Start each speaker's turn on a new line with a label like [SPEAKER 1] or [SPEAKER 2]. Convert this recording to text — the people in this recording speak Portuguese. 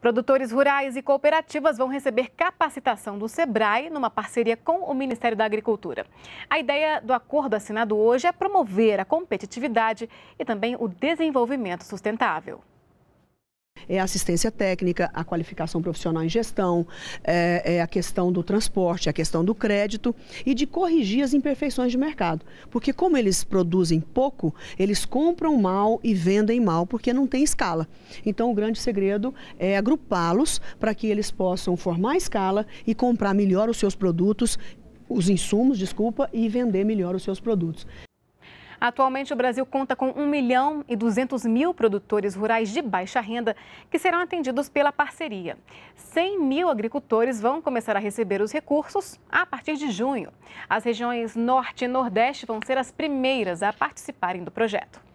[SPEAKER 1] Produtores rurais e cooperativas vão receber capacitação do SEBRAE numa parceria com o Ministério da Agricultura. A ideia do acordo assinado hoje é promover a competitividade e também o desenvolvimento sustentável
[SPEAKER 2] é a assistência técnica, a qualificação profissional em gestão, é, é a questão do transporte, a questão do crédito e de corrigir as imperfeições de mercado. Porque como eles produzem pouco, eles compram mal e vendem mal porque não tem escala. Então o grande segredo é agrupá-los para que eles possam formar escala e comprar melhor os seus produtos os insumos, desculpa, e vender melhor os seus produtos.
[SPEAKER 1] Atualmente, o Brasil conta com 1 milhão e 200 mil produtores rurais de baixa renda que serão atendidos pela parceria. 100 mil agricultores vão começar a receber os recursos a partir de junho. As regiões Norte e Nordeste vão ser as primeiras a participarem do projeto.